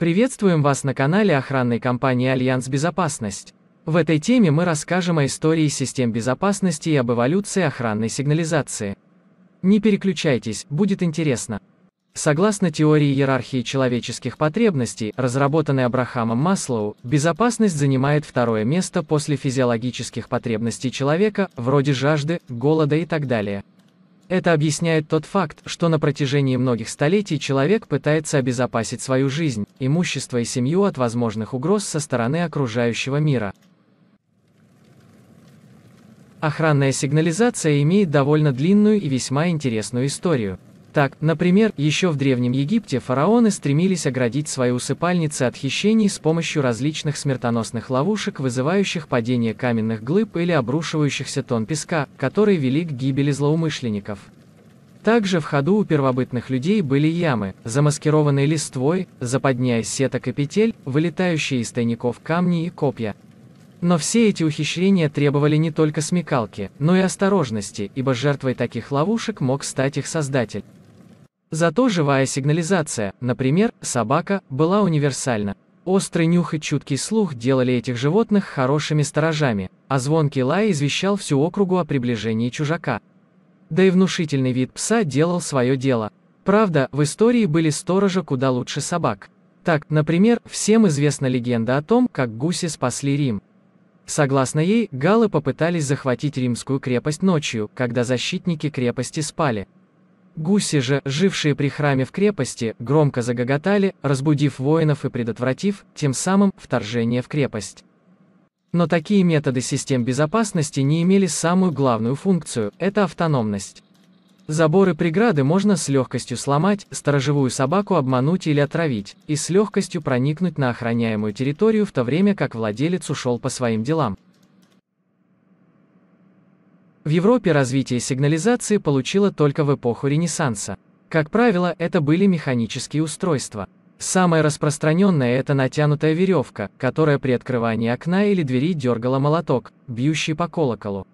Приветствуем вас на канале охранной компании «Альянс Безопасность». В этой теме мы расскажем о истории систем безопасности и об эволюции охранной сигнализации. Не переключайтесь, будет интересно. Согласно теории иерархии человеческих потребностей, разработанной Абрахамом Маслоу, безопасность занимает второе место после физиологических потребностей человека, вроде жажды, голода и так далее. Это объясняет тот факт, что на протяжении многих столетий человек пытается обезопасить свою жизнь, имущество и семью от возможных угроз со стороны окружающего мира. Охранная сигнализация имеет довольно длинную и весьма интересную историю. Так, например, еще в Древнем Египте фараоны стремились оградить свои усыпальницы от хищений с помощью различных смертоносных ловушек, вызывающих падение каменных глыб или обрушивающихся тон песка, которые вели к гибели злоумышленников. Также в ходу у первобытных людей были ямы, замаскированные листвой, западня сеток и петель, вылетающие из тайников камни и копья. Но все эти ухищрения требовали не только смекалки, но и осторожности, ибо жертвой таких ловушек мог стать их создатель. Зато живая сигнализация, например, собака, была универсальна. Острый нюх и чуткий слух делали этих животных хорошими сторожами, а звонкий лай извещал всю округу о приближении чужака. Да и внушительный вид пса делал свое дело. Правда, в истории были сторожа куда лучше собак. Так, например, всем известна легенда о том, как гуси спасли Рим. Согласно ей, галы попытались захватить римскую крепость ночью, когда защитники крепости спали – Гуси же, жившие при храме в крепости, громко загоготали, разбудив воинов и предотвратив, тем самым, вторжение в крепость. Но такие методы систем безопасности не имели самую главную функцию – это автономность. Заборы преграды можно с легкостью сломать, сторожевую собаку обмануть или отравить, и с легкостью проникнуть на охраняемую территорию в то время как владелец ушел по своим делам. В Европе развитие сигнализации получило только в эпоху Ренессанса. Как правило, это были механические устройства. Самое распространенное – это натянутая веревка, которая при открывании окна или двери дергала молоток, бьющий по колоколу.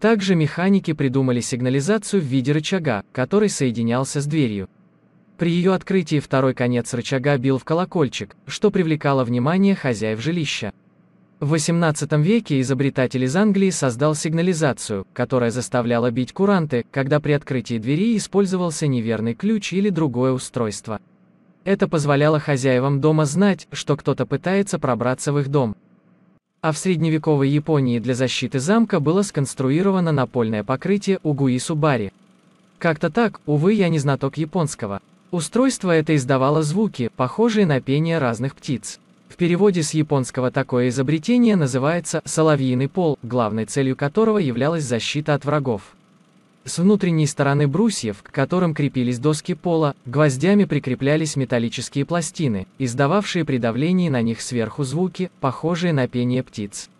Также механики придумали сигнализацию в виде рычага, который соединялся с дверью. При ее открытии второй конец рычага бил в колокольчик, что привлекало внимание хозяев жилища. В XVIII веке изобретатель из Англии создал сигнализацию, которая заставляла бить куранты, когда при открытии двери использовался неверный ключ или другое устройство. Это позволяло хозяевам дома знать, что кто-то пытается пробраться в их дом. А в средневековой Японии для защиты замка было сконструировано напольное покрытие угуисубари. Как-то так, увы, я не знаток японского. Устройство это издавало звуки, похожие на пение разных птиц. В переводе с японского такое изобретение называется «соловьиный пол», главной целью которого являлась защита от врагов. С внутренней стороны брусьев, к которым крепились доски пола, гвоздями прикреплялись металлические пластины, издававшие при давлении на них сверху звуки, похожие на пение птиц.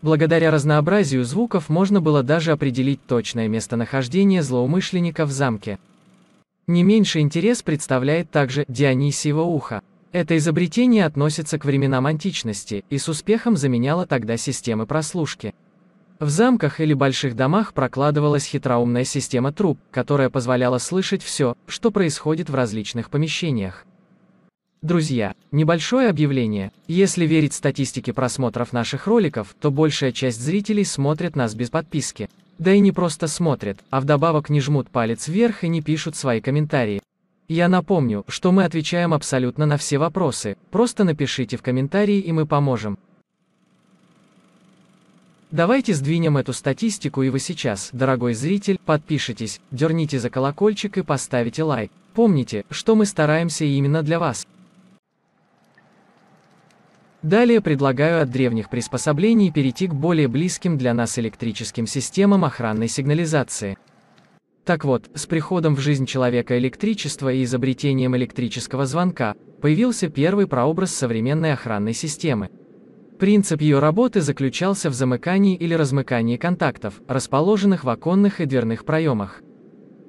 Благодаря разнообразию звуков можно было даже определить точное местонахождение злоумышленника в замке. Не меньший интерес представляет также Дионисиево ухо, это изобретение относится к временам античности и с успехом заменяло тогда системы прослушки. В замках или больших домах прокладывалась хитроумная система труб, которая позволяла слышать все, что происходит в различных помещениях. Друзья, небольшое объявление. Если верить статистике просмотров наших роликов, то большая часть зрителей смотрят нас без подписки. Да и не просто смотрят, а вдобавок не жмут палец вверх и не пишут свои комментарии. Я напомню, что мы отвечаем абсолютно на все вопросы. Просто напишите в комментарии и мы поможем. Давайте сдвинем эту статистику и вы сейчас, дорогой зритель, подпишитесь, дерните за колокольчик и поставите лайк. Помните, что мы стараемся именно для вас. Далее предлагаю от древних приспособлений перейти к более близким для нас электрическим системам охранной сигнализации. Так вот, с приходом в жизнь человека электричества и изобретением электрического звонка, появился первый прообраз современной охранной системы. Принцип ее работы заключался в замыкании или размыкании контактов, расположенных в оконных и дверных проемах.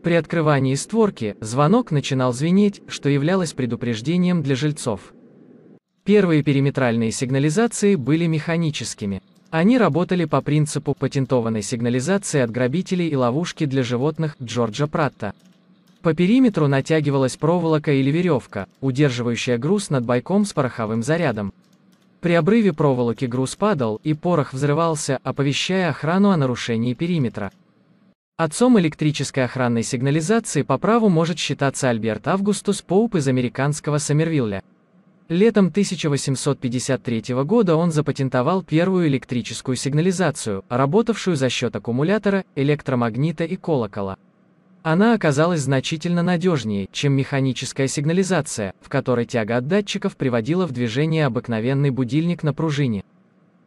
При открывании створки, звонок начинал звенеть, что являлось предупреждением для жильцов. Первые периметральные сигнализации были механическими. Они работали по принципу патентованной сигнализации от грабителей и ловушки для животных Джорджа Пратта. По периметру натягивалась проволока или веревка, удерживающая груз над бойком с пороховым зарядом. При обрыве проволоки груз падал, и порох взрывался, оповещая охрану о нарушении периметра. Отцом электрической охранной сигнализации по праву может считаться Альберт Августус Поуп из американского Сомервилля. Летом 1853 года он запатентовал первую электрическую сигнализацию, работавшую за счет аккумулятора, электромагнита и колокола. Она оказалась значительно надежнее, чем механическая сигнализация, в которой тяга от датчиков приводила в движение обыкновенный будильник на пружине.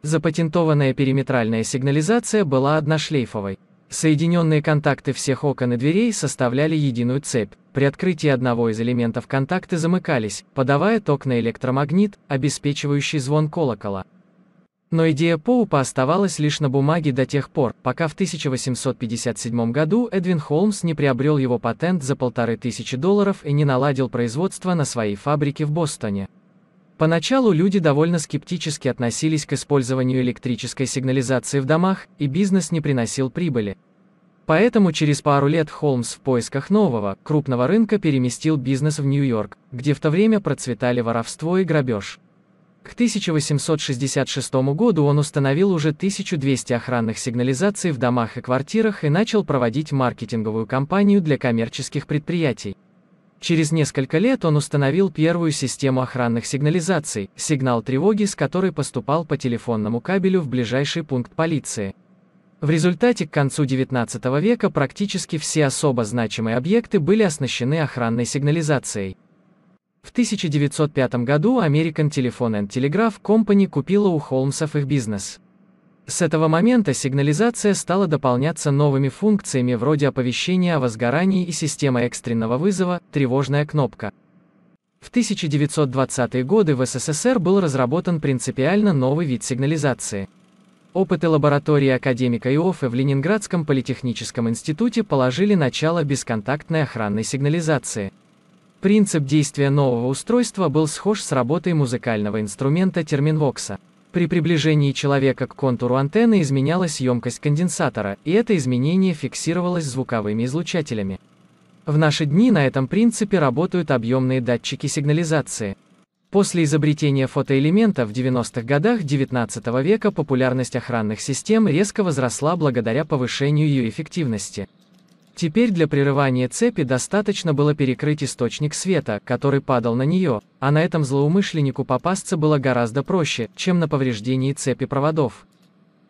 Запатентованная периметральная сигнализация была одношлейфовой. Соединенные контакты всех окон и дверей составляли единую цепь. При открытии одного из элементов контакты замыкались, подавая ток на электромагнит, обеспечивающий звон колокола. Но идея Поупа оставалась лишь на бумаге до тех пор, пока в 1857 году Эдвин Холмс не приобрел его патент за полторы тысячи долларов и не наладил производство на своей фабрике в Бостоне. Поначалу люди довольно скептически относились к использованию электрической сигнализации в домах, и бизнес не приносил прибыли. Поэтому через пару лет Холмс в поисках нового, крупного рынка переместил бизнес в Нью-Йорк, где в то время процветали воровство и грабеж. К 1866 году он установил уже 1200 охранных сигнализаций в домах и квартирах и начал проводить маркетинговую кампанию для коммерческих предприятий. Через несколько лет он установил первую систему охранных сигнализаций, сигнал тревоги с которой поступал по телефонному кабелю в ближайший пункт полиции. В результате к концу XIX века практически все особо значимые объекты были оснащены охранной сигнализацией. В 1905 году American Telephone and Telegraph Company купила у Холмсов их бизнес. С этого момента сигнализация стала дополняться новыми функциями вроде оповещения о возгорании и система экстренного вызова, тревожная кнопка. В 1920-е годы в СССР был разработан принципиально новый вид сигнализации. Опыты лаборатории академика Иоффе в Ленинградском политехническом институте положили начало бесконтактной охранной сигнализации. Принцип действия нового устройства был схож с работой музыкального инструмента терминвокса – при приближении человека к контуру антенны изменялась емкость конденсатора, и это изменение фиксировалось звуковыми излучателями. В наши дни на этом принципе работают объемные датчики сигнализации. После изобретения фотоэлемента в 90-х годах 19 века популярность охранных систем резко возросла благодаря повышению ее эффективности. Теперь для прерывания цепи достаточно было перекрыть источник света, который падал на нее, а на этом злоумышленнику попасться было гораздо проще, чем на повреждении цепи проводов.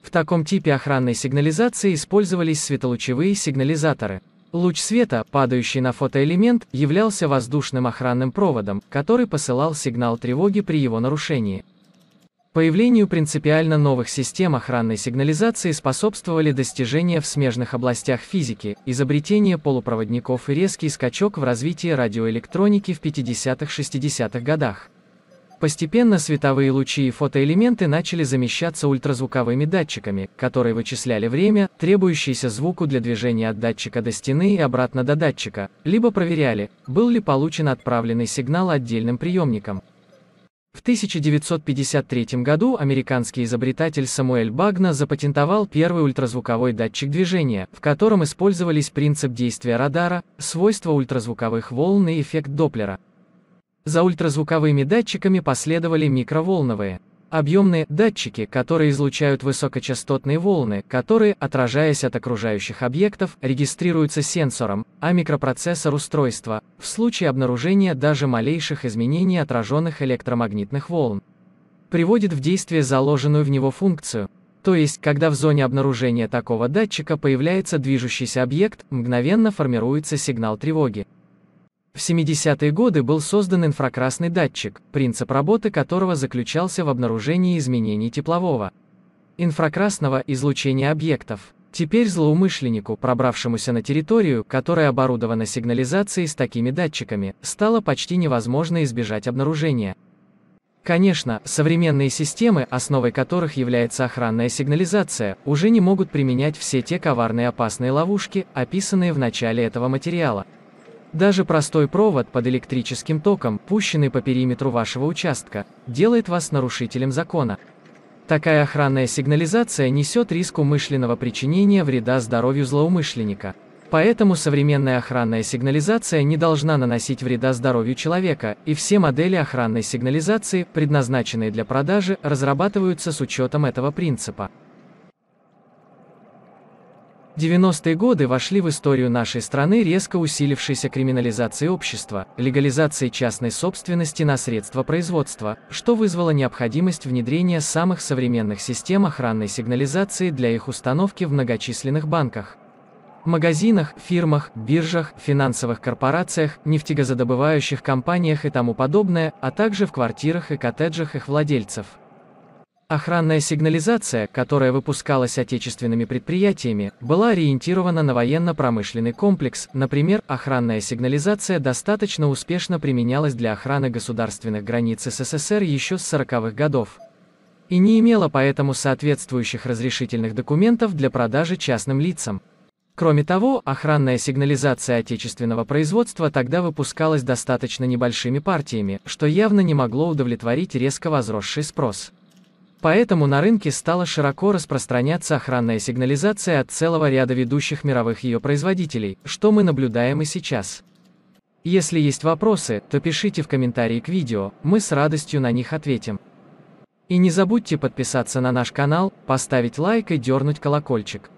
В таком типе охранной сигнализации использовались светолучевые сигнализаторы. Луч света, падающий на фотоэлемент, являлся воздушным охранным проводом, который посылал сигнал тревоги при его нарушении. Появлению принципиально новых систем охранной сигнализации способствовали достижения в смежных областях физики, изобретение полупроводников и резкий скачок в развитии радиоэлектроники в 50-60-х годах. Постепенно световые лучи и фотоэлементы начали замещаться ультразвуковыми датчиками, которые вычисляли время, требующееся звуку для движения от датчика до стены и обратно до датчика, либо проверяли, был ли получен отправленный сигнал отдельным приемником, в 1953 году американский изобретатель Самуэль Багна запатентовал первый ультразвуковой датчик движения, в котором использовались принцип действия радара, свойства ультразвуковых волн и эффект Доплера. За ультразвуковыми датчиками последовали микроволновые – Объемные датчики, которые излучают высокочастотные волны, которые, отражаясь от окружающих объектов, регистрируются сенсором, а микропроцессор устройства, в случае обнаружения даже малейших изменений отраженных электромагнитных волн, приводит в действие заложенную в него функцию. То есть, когда в зоне обнаружения такого датчика появляется движущийся объект, мгновенно формируется сигнал тревоги. В 70-е годы был создан инфракрасный датчик, принцип работы которого заключался в обнаружении изменений теплового инфракрасного излучения объектов. Теперь злоумышленнику, пробравшемуся на территорию, которая оборудована сигнализацией с такими датчиками, стало почти невозможно избежать обнаружения. Конечно, современные системы, основой которых является охранная сигнализация, уже не могут применять все те коварные опасные ловушки, описанные в начале этого материала. Даже простой провод под электрическим током, пущенный по периметру вашего участка, делает вас нарушителем закона. Такая охранная сигнализация несет риск умышленного причинения вреда здоровью злоумышленника. Поэтому современная охранная сигнализация не должна наносить вреда здоровью человека, и все модели охранной сигнализации, предназначенные для продажи, разрабатываются с учетом этого принципа. 90-е годы вошли в историю нашей страны резко усилившейся криминализации общества, легализации частной собственности на средства производства, что вызвало необходимость внедрения самых современных систем охранной сигнализации для их установки в многочисленных банках магазинах, фирмах, биржах, финансовых корпорациях, нефтегазодобывающих компаниях и тому подобное, а также в квартирах и коттеджах их владельцев. Охранная сигнализация, которая выпускалась отечественными предприятиями, была ориентирована на военно-промышленный комплекс. Например, охранная сигнализация достаточно успешно применялась для охраны государственных границ СССР еще с 40-х годов и не имела поэтому соответствующих разрешительных документов для продажи частным лицам. Кроме того, охранная сигнализация отечественного производства тогда выпускалась достаточно небольшими партиями, что явно не могло удовлетворить резко возросший спрос. Поэтому на рынке стала широко распространяться охранная сигнализация от целого ряда ведущих мировых ее производителей, что мы наблюдаем и сейчас. Если есть вопросы, то пишите в комментарии к видео, мы с радостью на них ответим. И не забудьте подписаться на наш канал, поставить лайк и дернуть колокольчик.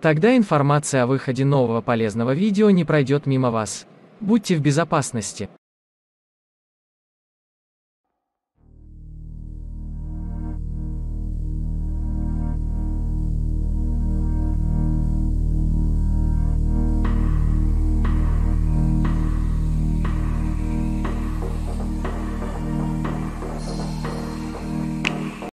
Тогда информация о выходе нового полезного видео не пройдет мимо вас. Будьте в безопасности.